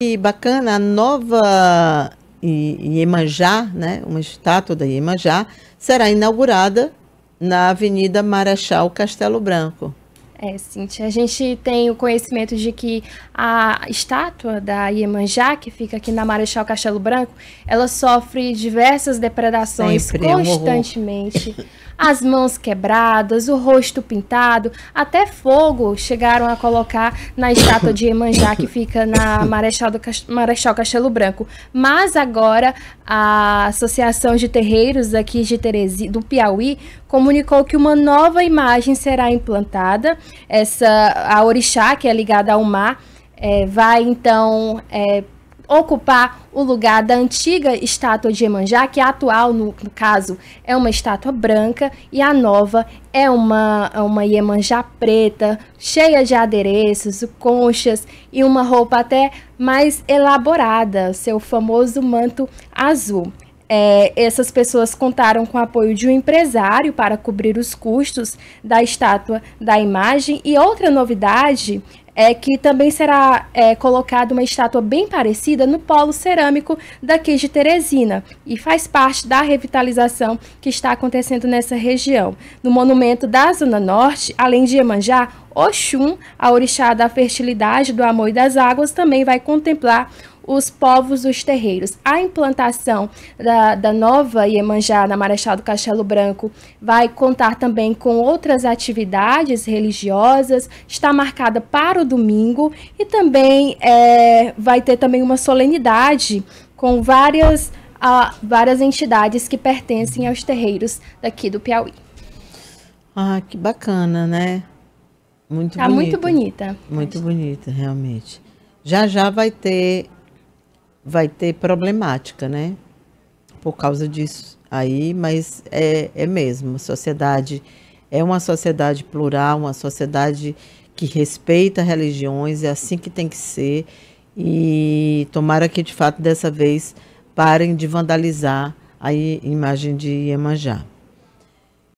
E bacana, a nova Iemanjá, né, uma estátua da Iemanjá, será inaugurada na Avenida Marechal Castelo Branco. É, Cintia, a gente tem o conhecimento de que a estátua da Iemanjá, que fica aqui na Marechal Castelo Branco, ela sofre diversas depredações Sempre, constantemente. As mãos quebradas, o rosto pintado, até fogo chegaram a colocar na estátua de Iemanjá, que fica na Marechal, do Marechal Castelo Branco. Mas agora a Associação de Terreiros aqui de Terezi... do Piauí comunicou que uma nova imagem será implantada. Essa a orixá que é ligada ao mar é, vai então é, ocupar o lugar da antiga estátua de Emanjá, que é a atual, no, no, caso, é uma estátua branca e a nova é uma, é uma Iemanjá preta, cheia de adereços, conchas e uma roupa até mais elaborada, seu famoso manto azul. É, essas pessoas contaram com o apoio de um empresário para cobrir os custos da estátua da imagem. E outra novidade é que também será é, colocada uma estátua bem parecida no polo cerâmico daqui de Teresina e faz parte da revitalização que está acontecendo nessa região. No monumento da Zona Norte, além de Emanjá, Oxum, a orixá da fertilidade, do amor e das águas, também vai contemplar os povos dos terreiros. A implantação da, da nova Iemanjá na Marechal do Castelo Branco vai contar também com outras atividades religiosas, está marcada para o domingo e também é, vai ter também uma solenidade com várias, a, várias entidades que pertencem aos terreiros daqui do Piauí. Ah, que bacana, né? Muito tá bonita. muito bonita. Muito bonita, realmente. Já já vai ter vai ter problemática, né? Por causa disso aí, mas é, é mesmo, a sociedade é uma sociedade plural, uma sociedade que respeita religiões, é assim que tem que ser. E tomara que de fato dessa vez parem de vandalizar a imagem de Iemanjá.